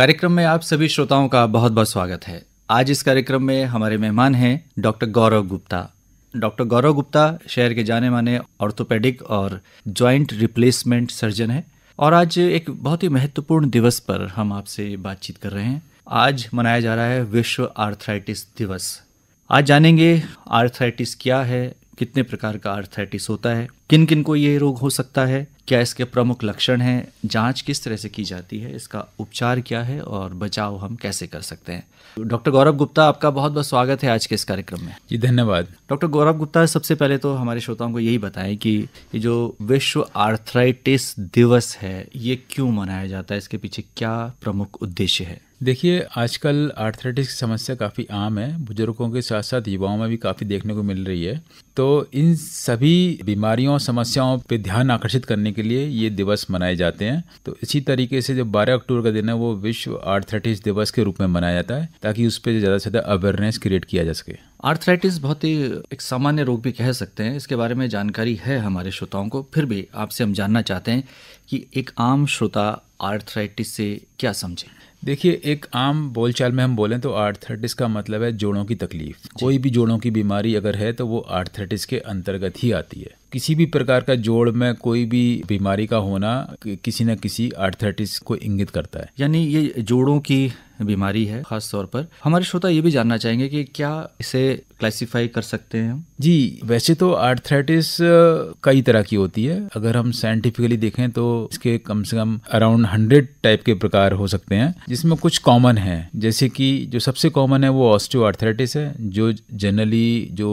कार्यक्रम में आप सभी श्रोताओं का बहुत बहुत स्वागत है आज इस कार्यक्रम में हमारे मेहमान हैं डॉक्टर गौरव गुप्ता डॉक्टर गौरव गुप्ता शहर के जाने माने ऑर्थोपेडिक और जॉइंट रिप्लेसमेंट सर्जन है और आज एक बहुत ही महत्वपूर्ण दिवस पर हम आपसे बातचीत कर रहे हैं आज मनाया जा रहा है विश्व आर्थराइटिस दिवस आज जानेंगे आर्थराइटिस क्या है कितने प्रकार का आर्थराइटिस होता है किन किन को ये रोग हो सकता है क्या इसके प्रमुख लक्षण हैं जांच किस तरह से की जाती है इसका उपचार क्या है और बचाव हम कैसे कर सकते हैं डॉक्टर गौरव गुप्ता आपका बहुत बहुत स्वागत है आज के इस कार्यक्रम में जी धन्यवाद डॉक्टर गौरव गुप्ता सबसे पहले तो हमारे श्रोताओं को यही बताएं कि ये जो विश्व आर्थराइटिस दिवस है ये क्यों मनाया जाता है इसके पीछे क्या प्रमुख उद्देश्य है देखिए आजकल आर्थराइटिस की समस्या काफ़ी आम है बुजुर्गों के साथ साथ युवाओं में भी काफ़ी देखने को मिल रही है तो इन सभी बीमारियों समस्याओं पर ध्यान आकर्षित करने के लिए ये दिवस मनाए जाते हैं तो इसी तरीके से जो 12 अक्टूबर का दिन है वो विश्व आर्थराइटिस दिवस के रूप में मनाया जाता है ताकि उस पर ज़्यादा से ज़्यादा अवेयरनेस क्रिएट किया जा सके आर्थराइटिस बहुत ही एक सामान्य रोग भी कह सकते हैं इसके बारे में जानकारी है हमारे श्रोताओं को फिर भी आपसे हम जानना चाहते हैं कि एक आम श्रोता आर्थराइटिस से क्या समझें देखिए एक आम बोलचाल में हम बोलें तो आर्थराइटिस का मतलब है जोड़ों की तकलीफ कोई भी जोड़ों की बीमारी अगर है तो वो आर्थराइटिस के अंतर्गत ही आती है किसी भी प्रकार का जोड़ में कोई भी बीमारी का होना किसी न किसी आर्थराइटिस को इंगित करता है यानी ये जोड़ों की बीमारी है खास तौर पर हमारे श्रोता ये भी जानना चाहेंगे कि क्या इसे क्लासिफाई कर सकते हैं हम जी वैसे तो आर्थराइटिस कई तरह की होती है अगर हम साइंटिफिकली देखें तो इसके कम से कम अराउंड हंड्रेड टाइप के प्रकार हो सकते हैं जिसमें कुछ कॉमन है जैसे कि जो सबसे कॉमन है वो ऑस्टियो आर्थराइटिस है जो जनरली जो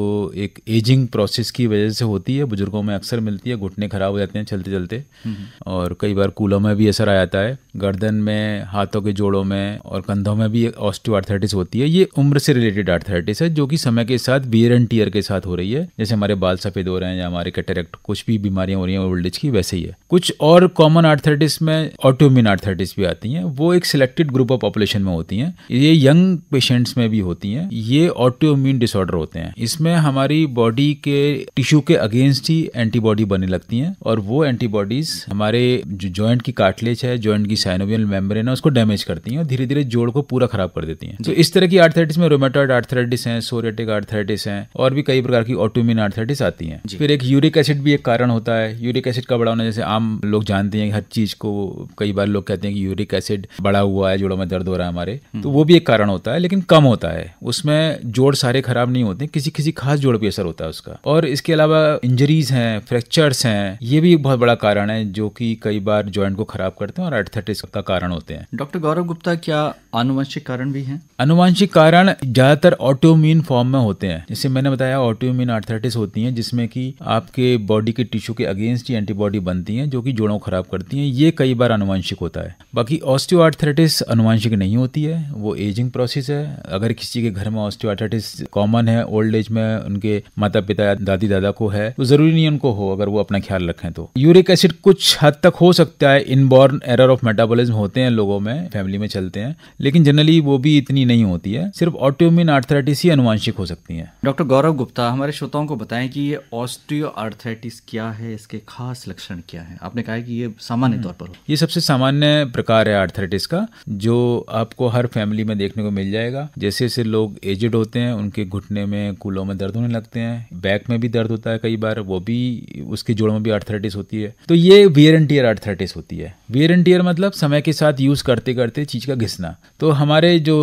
एक एजिंग प्रोसेस की वजह से होती है बुजुर्ग बुजुर्गों में अक्सर मिलती है घुटने ख़राब हो जाते हैं चलते चलते हम्म, हम्म। और कई बार कूलों में भी असर आ जाता है गर्दन में हाथों के जोड़ों में और कंधों में भी ऑस्टिव आर्थराइटिस होती है ये उम्र से रिलेटेड आर्थराइटिस है जो कि समय के साथ बियर एंड टीयर के साथ हो रही है जैसे हमारे बाल सफ़ेद हो रहे हैं या हमारे कैटेरेक्ट कुछ भी बीमारियां हो रही हैं ओल्ड एज की वैसे ही है कुछ और कॉमन आर्थराइटिस में ऑटोमिन आर्थराइटिस भी आती है वो एक सिलेक्टेड ग्रुप ऑफ पॉपुलेशन में होती है ये यंग पेशेंट्स में भी होती है ये ऑटोम्यून डिसऑर्डर होते हैं इसमें हमारी बॉडी के टिश्यू के अगेंस्ट ही एंटीबॉडी बनने लगती हैं और वो एंटीबॉडीज हमारे जो ज्वाइंट की कार्टलेज है ज्वाइंट की साइनोवियल मेम्ब्रेन है उसको डैमेज करती हैं और धीरे धीरे जोड़ को पूरा खराब कर देती हैं तो इस तरह की आर्थराइटिस में रोमेटॉइड आर्थराइटिस है सोरेटिक आर्थराइटिस है और भी कई प्रकार की ऑटोमिन आर्थराइटिस आती है फिर एक यूरिक एसिड भी एक कारण होता है यूरिक एसिड का बड़ा होना जैसे आम लोग जानते हैं हर चीज को कई बार लोग कहते हैं कि यूरिक एसिड बड़ा हुआ है जोड़ों में दर्द हो रहा है हमारे हम्म। तो वो भी एक कारण होता है लेकिन कम होता है उसमें जोड़ सारे खराब नहीं होते किसी किसी खास जोड़ पर असर होता है उसका और इसके अलावा इंजरीज इंजरीज हैं फ्रैक्चर्स हैं ये भी बहुत बड़ा कारण है जो कि कई बार ज्वाइंट को खराब करते हैं और अर्थाइटिस का कारण होते हैं डॉक्टर गौरव गुप्ता क्या अनुवंशिक कारण भी हैं अनुवंशिक कारण ज्यादातर ऑटोम्यून फॉर्म में होते हैं जैसे मैंने बताया ऑटोम्यून आर्थराइटिस होती है जिसमें कि आपके बॉडी के टिश्यू के अगेंस्ट ही एंटीबॉडी बनती हैं जो कि जोड़ों खराब करती हैं ये कई बार अनुवंशिक होता है बाकी ऑस्टियो आर्थराइटिस अनुवंशिक नहीं होती है वो एजिंग प्रोसेस है अगर किसी के घर में ऑस्टियो आर्थराइटिस कॉमन है ओल्ड एज में उनके माता पिता दादी दादा को है तो जरूरी यूरिनियन को हो अगर वो अपना ख्याल रखें तो यूरिक एसिड कुछ हद तक हो सकता है इनबॉर्न एरर ऑफ मेटाबॉलिज्म होते हैं लोगों में फैमिली में चलते हैं लेकिन जनरली वो भी इतनी नहीं होती है सिर्फ ऑटोमिन आर्थराइटिस ही अनुवांशिक हो सकती है डॉक्टर गौरव गुप्ता हमारे श्रोताओं को बताएं कि ये ऑस्ट्रियो आर्थराइटिस क्या है इसके खास लक्षण क्या है आपने कहा कि ये सामान्य तौर पर ये सबसे सामान्य प्रकार है आर्थराइटिस का जो आपको हर फैमिली में देखने को मिल जाएगा जैसे जैसे लोग एजेड होते हैं उनके घुटने में कूलों में दर्द होने लगते हैं बैक में भी दर्द होता है कई बार वो भी उसके जोड़ों में भी आर्थराइटिस होती है तो ये वियर एंड टीयर आर्थराइटिस होती है वियर एंड टीयर मतलब समय के साथ यूज़ करते करते चीज़ का घिसना तो हमारे जो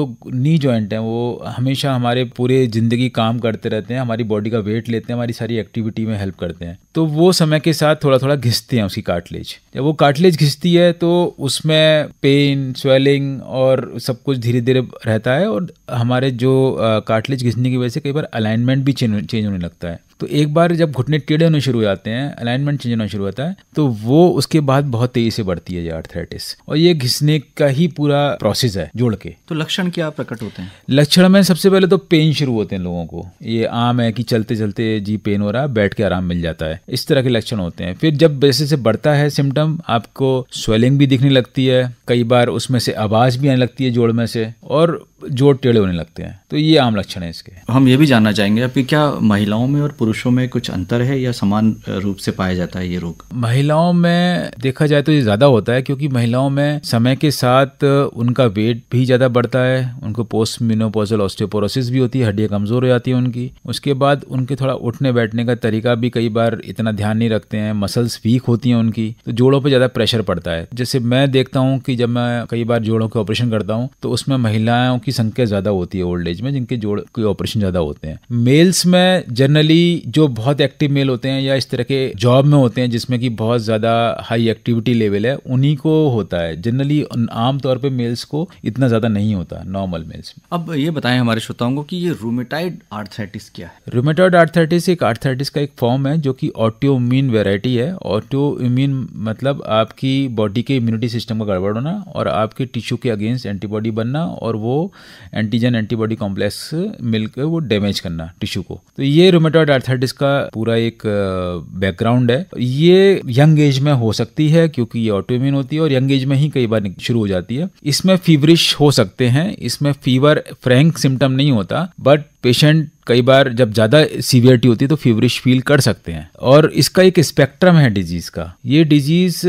नी जॉइंट हैं वो हमेशा हमारे पूरे ज़िंदगी काम करते रहते हैं हमारी बॉडी का वेट लेते हैं हमारी सारी एक्टिविटी में हेल्प करते हैं तो वो समय के साथ थोड़ा थोड़ा घिसते हैं उसकी काटलेज जब वो काटलेज घिसती है तो उसमें पेन स्वेलिंग और सब कुछ धीरे धीरे रहता है और हमारे जो काटलेज घिसने की वजह से कई बार अलाइनमेंट भी चेंज होने लगता है तो एक बार जब घुटने टेढ़े होने शुरू हो जाते हैं अलाइनमेंट चेंज होना शुरू होता है तो वो उसके बाद बहुत तेजी से बढ़ती है ये आर्थराइटिस और ये घिसने का ही पूरा प्रोसेस है जोड़ के तो लक्षण क्या प्रकट होते हैं लक्षण में सबसे पहले तो पेन शुरू होते हैं लोगों को ये आम है कि चलते चलते जी पेन हो रहा है बैठ के आराम मिल जाता है इस तरह के लक्षण होते हैं फिर जब जैसे से बढ़ता है सिम्टम आपको स्वेलिंग भी दिखने लगती है कई बार उसमें से आवाज भी आने लगती है जोड़ में से और जोड़ टेढ़े होने लगते हैं तो ये आम लक्षण है इसके हम ये भी जानना चाहेंगे अभी क्या महिलाओं में और पुरुषों में कुछ अंतर है या समान रूप से पाया जाता है ये रोग महिलाओं में देखा जाए तो ये ज़्यादा होता है क्योंकि महिलाओं में समय के साथ उनका वेट भी ज़्यादा बढ़ता है उनको पोस्ट मिनोपोजल ऑस्टियोपोरोसिस भी होती है हड्डियाँ कमज़ोर हो जाती है उनकी उसके बाद उनके थोड़ा उठने बैठने का तरीका भी कई बार इतना ध्यान नहीं रखते हैं मसल्स वीक होती हैं उनकी तो जोड़ों पर ज़्यादा प्रेशर पड़ता है जैसे मैं देखता हूँ कि जब मैं कई बार जोड़ों के ऑपरेशन करता हूँ तो उसमें महिलाओं की संख्या ज़्यादा होती है ओल्ड एज में जिनके जोड़ के ऑपरेशन ज़्यादा होते हैं मेल्स में जनरली जो बहुत एक्टिव मेल होते हैं या इस तरह के जॉब में होते हैं जिसमें कि बहुत ज़्यादा हाई एक्टिविटी लेवल है उन्हीं को होता है जनरली आमतौर पर मेल्स को इतना ज़्यादा नहीं होता नॉर्मल मेल्स में अब ये बताएं हमारे श्रोताओं को कि ये रूमेटाइड आर्थराइटिस क्या है रूमेटाइड आर्थराइटिस एक आर्थराइटिस का एक फॉर्म है जो कि ऑटो इम्यून वेराइटी है ऑटो इम्यून मतलब आपकी बॉडी के इम्यूनिटी सिस्टम का गड़बड़ होना और आपके टिश्यू के अगेंस्ट एंटीबॉडी बनना और वो एंटीजन एंटीबॉडी कॉम्प्लेक्स मिलकर वो डैमेज करना टिश्यू को तो ये रोमेटॉइड आर्थराइटिस का पूरा एक बैकग्राउंड है ये यंग एज में हो सकती है क्योंकि ये ऑटोइम्यून होती है और यंग एज में ही कई बार शुरू हो जाती है इसमें फीवरिश हो सकते हैं इसमें फीवर फ्रैंक सिम्टम नहीं होता बट पेशेंट कई बार जब ज़्यादा सीवियरिटी होती है तो फीवरिश फील कर सकते हैं और इसका एक स्पेक्ट्रम है डिजीज़ का ये डिजीज़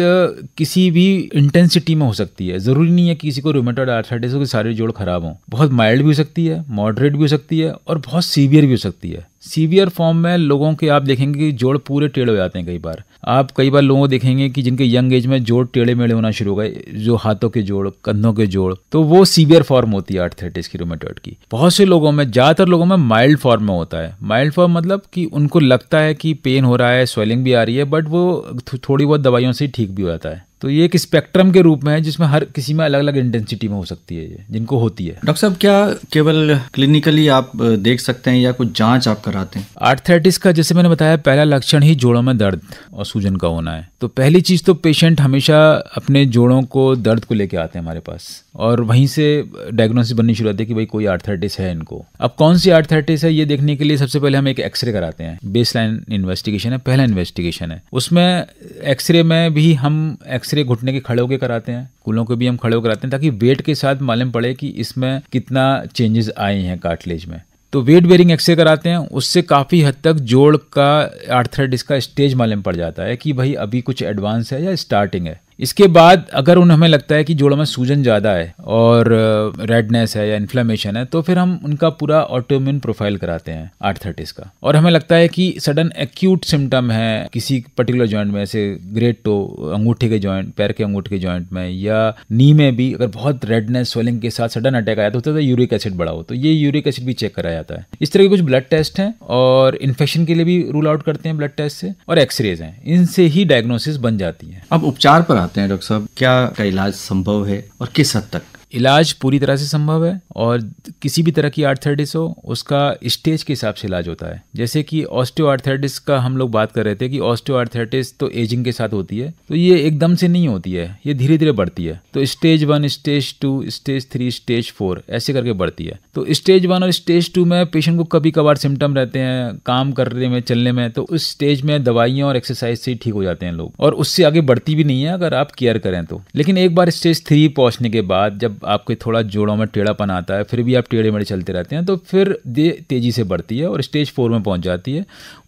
किसी भी इंटेंसिटी में हो सकती है ज़रूरी नहीं है किसी को रोमेटोड आर्थराइटिस हो कि सारे जोड़ खराब हों बहुत माइल्ड भी हो सकती है मॉडरेट भी हो सकती है और बहुत सीवियर भी हो सकती है सीवियर फॉर्म में लोगों के आप देखेंगे कि जोड़ पूरे टेढ़े हो जाते हैं कई बार आप कई बार लोगों को देखेंगे कि जिनके यंग एज में जोड़ टेढ़े मेढ़े होना शुरू हो गए जो हाथों के जोड़ कंधों के जोड़ तो वो सीवियर फॉर्म होती है आर्थराइटिस की रोमेटोइड की बहुत से लोगों में ज़्यादातर लोगों में माइल्ड फॉर्म में होता है माइल्ड फॉर्म मतलब कि उनको लगता है कि पेन हो रहा है स्वेलिंग भी आ रही है बट वो थोड़ी बहुत दवाइयों से ठीक भी हो जाता है तो ये एक स्पेक्ट्रम के रूप में है जिसमें हर किसी में अलग अलग इंटेंसिटी में हो सकती है ये जिनको होती है डॉक्टर साहब क्या केवल क्लिनिकली आप देख सकते हैं या कुछ जांच आप कराते हैं आर्थराइटिस का जैसे मैंने बताया पहला लक्षण ही जोड़ों में दर्द और सूजन का होना है तो पहली चीज़ तो पेशेंट हमेशा अपने जोड़ों को दर्द को लेके आते हैं हमारे पास और वहीं से डायग्नोसिस बननी शुरू होती है कि भाई कोई आर्थराइटिस है इनको अब कौन सी आर्थराइटिस है ये देखने के लिए सबसे पहले हम एक एक्सरे कराते हैं बेस इन्वेस्टिगेशन है पहला इन्वेस्टिगेशन है उसमें एक्सरे में भी हम एक्सरे एक्सरे घुटने के खड़े होकर कराते हैं कूलों को भी हम खड़े होकर कराते हैं ताकि वेट के साथ मालूम पड़े कि इसमें कितना चेंजेस आए हैं कार्टिलेज में तो वेट बेरिंग एक्सरे कराते हैं उससे काफ़ी हद तक जोड़ का आर्थराइटिस का स्टेज मालूम पड़ जाता है कि भाई अभी कुछ एडवांस है या स्टार्टिंग है इसके बाद अगर उन हमें लगता है कि जोड़ों में सूजन ज़्यादा है और रेडनेस है या इन्फ्लामेशन है तो फिर हम उनका पूरा ऑटोम्यून प्रोफाइल कराते हैं आठ थर्टीज का और हमें लगता है कि सडन एक्यूट सिम्टम है किसी पर्टिकुलर जॉइंट में जैसे ग्रेट टो अंगूठे के जॉइंट पैर के अंगूठे के जॉइंट में या नी में भी अगर बहुत रेडनेस स्वेलिंग के साथ सडन अटैक आया तो होता है यूरिक एसिड बड़ा हो तो ये यूरिक एसिड भी चेक कराया जाता है इस तरह के कुछ ब्लड टेस्ट हैं और इन्फेक्शन के लिए भी रूल आउट करते हैं ब्लड टेस्ट से और एक्सरेज हैं इनसे ही डायग्नोसिस बन जाती है अब उपचार पर चाहते हैं डॉक्टर साहब क्या का इलाज संभव है और किस हद तक इलाज पूरी तरह से संभव है और किसी भी तरह की आर्थराइटिस हो उसका स्टेज के हिसाब से इलाज होता है जैसे कि ऑस्टियो आर्थराइटिस का हम लोग बात कर रहे थे कि ऑस्टियो आर्थराइटिस तो एजिंग के साथ होती है तो ये एकदम से नहीं होती है ये धीरे धीरे बढ़ती है तो stage one stage two stage three stage four ऐसे करके बढ़ती है तो स्टेज वन और स्टेज टू में पेशेंट को कभी कभार सिम्टम रहते हैं काम करने में चलने में तो उस स्टेज में दवाइयाँ और एक्सरसाइज से ही ठीक हो जाते हैं लोग और उससे आगे बढ़ती भी नहीं है अगर आप केयर करें तो लेकिन एक बार स्टेज थ्री पहुंचने के बाद जब आपके थोड़ा जोड़ों में टेढ़ापन आता है फिर भी आप टेढ़े मेढ़े चलते रहते हैं तो फिर दे तेज़ी से बढ़ती है और स्टेज फोर में पहुंच जाती है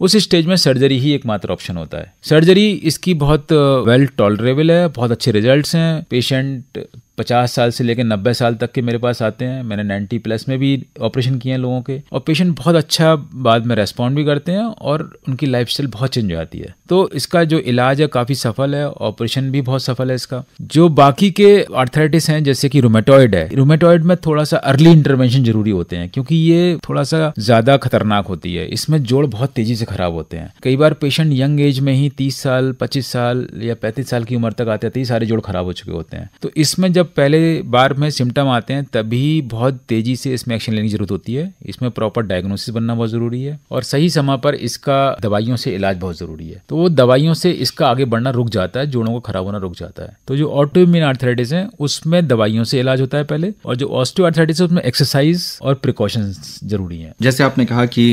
उस स्टेज में सर्जरी ही एकमात्र ऑप्शन होता है सर्जरी इसकी बहुत वेल टॉलरेबल है बहुत अच्छे रिजल्ट हैं पेशेंट पचास साल से लेकर नब्बे साल तक के मेरे पास आते हैं मैंने नाइन्टी प्लस में भी ऑपरेशन किए हैं लोगों के और पेशेंट बहुत अच्छा बाद में रेस्पॉन्ड भी करते हैं और उनकी लाइफ बहुत चेंज हो जाती है तो इसका जो इलाज है काफ़ी सफल है ऑपरेशन भी बहुत सफल है इसका जो बाकी के आर्थराइटिस हैं जैसे कि रोमेटॉइड है रोमेटॉइड में थोड़ा सा अर्ली इंटरवेंशन जरूरी होते हैं क्योंकि ये थोड़ा सा ज़्यादा खतरनाक होती है इसमें जोड़ बहुत तेज़ी से खराब होते हैं कई बार पेशेंट यंग एज में ही तीस साल पच्चीस साल या पैंतीस साल की उम्र तक आते हैं तो सारे जोड़ खराब हो चुके होते हैं तो इसमें जब जब पहले बार में सिम्टम आते हैं तभी बहुत तेज़ी से इसमें एक्शन लेने की ज़रूरत होती है इसमें प्रॉपर डायग्नोसिस बनना बहुत ज़रूरी है और सही समय पर इसका दवाइयों से इलाज बहुत ज़रूरी है तो वो दवाइयों से इसका आगे बढ़ना रुक जाता है जोड़ों को खराब होना रुक जाता है तो जो ऑटो आर्थराइटिस है उसमें दवाइयों से इलाज होता है पहले और जो ऑस्टो आर्थराइटिस है उसमें एक्सरसाइज और प्रिकॉशन ज़रूरी है जैसे आपने कहा कि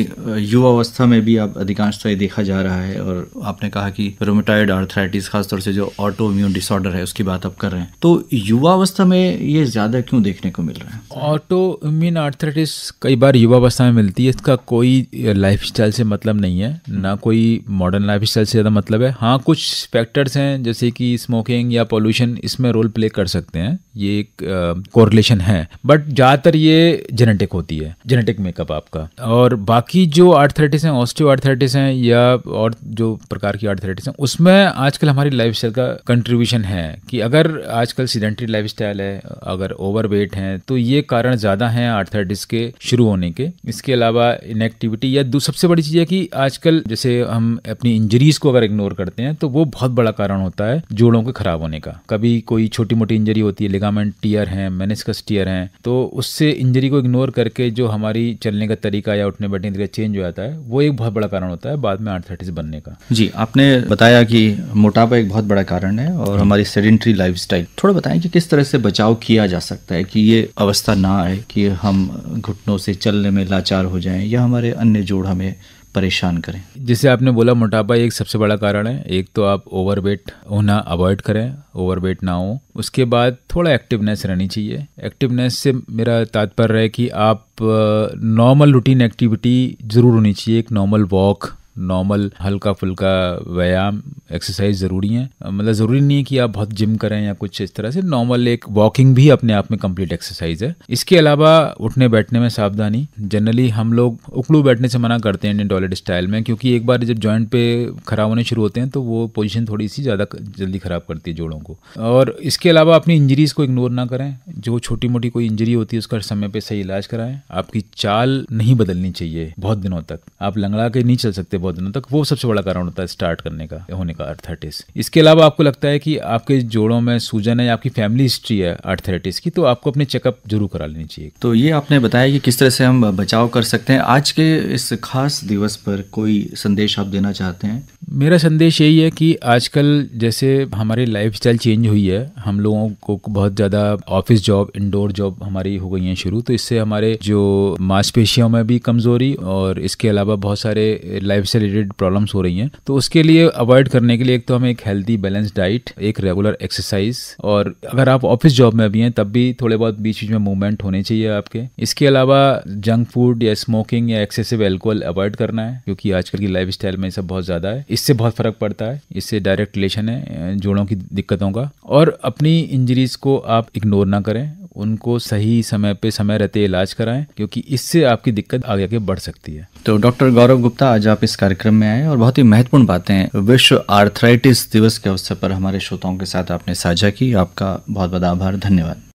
युवा अवस्था में भी आप अधिकांश तो देखा जा रहा है और आपने कहा कि रोमोटाइड आर्थराइटिस खासतौर से जो इम्यून डिसऑर्डर है उसकी बात आप कर रहे हैं तो युवा युवावस्था में ये ज़्यादा क्यों देखने को मिल रहा है ऑटो इम्यून आर्थराइटिस कई बार युवावस्था में मिलती है इसका कोई लाइफस्टाइल से मतलब नहीं है ना कोई मॉडर्न लाइफस्टाइल से ज़्यादा मतलब है हाँ कुछ फैक्टर्स हैं जैसे कि स्मोकिंग या पोल्यूशन इसमें रोल प्ले कर सकते हैं ये एक कोरिलेशन है बट ज़्यादातर ये जेनेटिक होती है जेनेटिक मेकअप आपका और बाकी जो आर्थराइटिस हैं ऑस्टिव आर्थराइटिस हैं या और जो प्रकार की आर्थराइटिस हैं उसमें आजकल हमारी लाइफ का कंट्रीब्यूशन है कि अगर आजकल सीडेंट्री लाइफ लाइफस्टाइल है अगर ओवरवेट हैं तो ये कारण ज़्यादा हैं आर्थराइटिस के शुरू होने के इसके अलावा इनएक्टिविटी या सबसे बड़ी चीज़ है कि आजकल जैसे हम अपनी इंजरीज को अगर इग्नोर करते हैं तो वो बहुत बड़ा कारण होता है जोड़ों के खराब होने का कभी कोई छोटी मोटी इंजरी होती है लिगामेंट टीयर है मेनिस्कस टीयर है तो उससे इंजरी को इग्नोर करके जो हमारी चलने का तरीका या उठने बैठने का चेंज हो जाता है वो एक बहुत बड़ा कारण होता है बाद में आर्थराइटिस बनने का जी आपने बताया कि मोटापा एक बहुत बड़ा कारण है और हमारी सेडेंट्री लाइफ थोड़ा बताएं कि किस तरह से बचाव किया जा सकता है कि ये अवस्था ना आए कि हम घुटनों से चलने में लाचार हो जाएं या हमारे अन्य जोड़ हमें परेशान करें जैसे आपने बोला मोटापा एक सबसे बड़ा कारण है एक तो आप ओवरवेट होना अवॉइड करें ओवरवेट ना हो उसके बाद थोड़ा एक्टिवनेस रहनी चाहिए एक्टिवनेस से मेरा तात्पर्य है कि आप नॉर्मल रूटीन एक्टिविटी ज़रूर होनी चाहिए एक नॉर्मल वॉक नॉर्मल हल्का फुल्का व्यायाम एक्सरसाइज ज़रूरी है मतलब ज़रूरी नहीं है कि आप बहुत जिम करें या कुछ इस तरह से नॉर्मल एक वॉकिंग भी अपने आप में कंप्लीट एक्सरसाइज है इसके अलावा उठने बैठने में सावधानी जनरली हम लोग उकड़ू बैठने से मना करते हैं इंडियन टॉयलेट स्टाइल में क्योंकि एक बार जब ज्वाइंट पे खराब होने शुरू होते हैं तो वो पोजिशन थोड़ी सी ज़्यादा जल्दी ख़राब करती है जोड़ों को और इसके अलावा अपनी इंजरीज़ को इग्नोर ना करें जो छोटी मोटी कोई इंजरी होती है उसका समय पर सही इलाज कराएं आपकी चाल नहीं बदलनी चाहिए बहुत दिनों तक आप लंगड़ा के नहीं चल सकते बहुत दिनों तक वो सबसे बड़ा कारण होता है स्टार्ट करने का होने का अर्थराइटिस इसके अलावा आपको लगता है कि आपके जोड़ों में सूजन है आपकी फैमिली हिस्ट्री है अर्थराइटिस की तो आपको अपने चेकअप जरूर करा लेनी चाहिए तो ये आपने बताया कि किस तरह से हम बचाव कर सकते हैं आज के इस खास दिवस पर कोई संदेश आप देना चाहते हैं मेरा संदेश यही है कि आजकल जैसे हमारी लाइफ चेंज हुई है हम लोगों को बहुत ज़्यादा ऑफिस जॉब इंडोर जॉब हमारी हो गई है शुरू तो इससे हमारे जो मांसपेशियों में भी कमज़ोरी और इसके अलावा बहुत सारे लाइफ से रिलेटेड प्रॉब्लम्स हो रही हैं तो उसके लिए अवॉइड करने के लिए एक तो हमें एक हेल्दी बैलेंस डाइट एक रेगुलर एक्सरसाइज और अगर आप ऑफिस जॉब में भी हैं तब भी थोड़े बहुत बीच बीच में मूवमेंट होने चाहिए आपके इसके अलावा जंक फूड या स्मोकिंग या एक्सेसिव एल्कोहल अवॉइड करना है क्योंकि आजकल की लाइफ में सब बहुत ज़्यादा है इससे बहुत फ़र्क पड़ता है इससे डायरेक्ट रिलेशन है जोड़ों की दिक्कतों का और अपनी इंजरीज को आप इग्नोर ना करें उनको सही समय पे समय रहते इलाज कराएं क्योंकि इससे आपकी दिक्कत आगे आगे बढ़ सकती है तो डॉक्टर गौरव गुप्ता आज आप इस कार्यक्रम में आए और बहुत ही महत्वपूर्ण बातें विश्व आर्थराइटिस दिवस के अवसर पर हमारे श्रोताओं के साथ आपने साझा की आपका बहुत बहुत आभार धन्यवाद